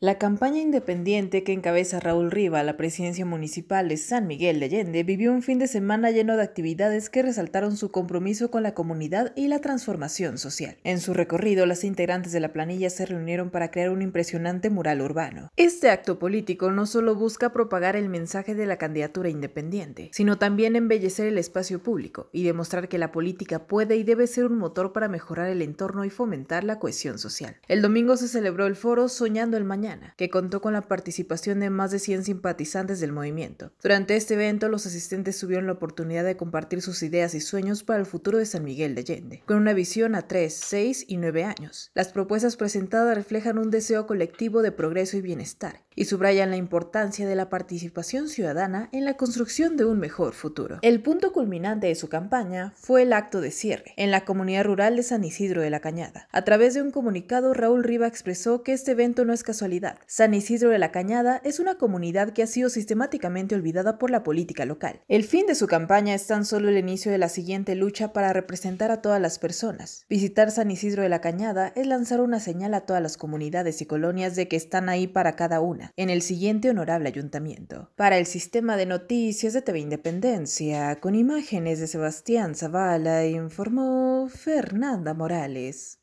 La campaña independiente que encabeza Raúl Riva a la presidencia municipal de San Miguel de Allende vivió un fin de semana lleno de actividades que resaltaron su compromiso con la comunidad y la transformación social. En su recorrido, las integrantes de la planilla se reunieron para crear un impresionante mural urbano. Este acto político no solo busca propagar el mensaje de la candidatura independiente, sino también embellecer el espacio público y demostrar que la política puede y debe ser un motor para mejorar el entorno y fomentar la cohesión social. El domingo se celebró el foro Soñando el Mañana que contó con la participación de más de 100 simpatizantes del movimiento. Durante este evento, los asistentes tuvieron la oportunidad de compartir sus ideas y sueños para el futuro de San Miguel de Allende, con una visión a 3, 6 y 9 años. Las propuestas presentadas reflejan un deseo colectivo de progreso y bienestar, y subrayan la importancia de la participación ciudadana en la construcción de un mejor futuro. El punto culminante de su campaña fue el acto de cierre en la comunidad rural de San Isidro de la Cañada. A través de un comunicado, Raúl Riva expresó que este evento no es casualidad San Isidro de la Cañada es una comunidad que ha sido sistemáticamente olvidada por la política local. El fin de su campaña es tan solo el inicio de la siguiente lucha para representar a todas las personas. Visitar San Isidro de la Cañada es lanzar una señal a todas las comunidades y colonias de que están ahí para cada una, en el siguiente honorable ayuntamiento. Para el sistema de noticias de TV Independencia, con imágenes de Sebastián Zavala, informó Fernanda Morales.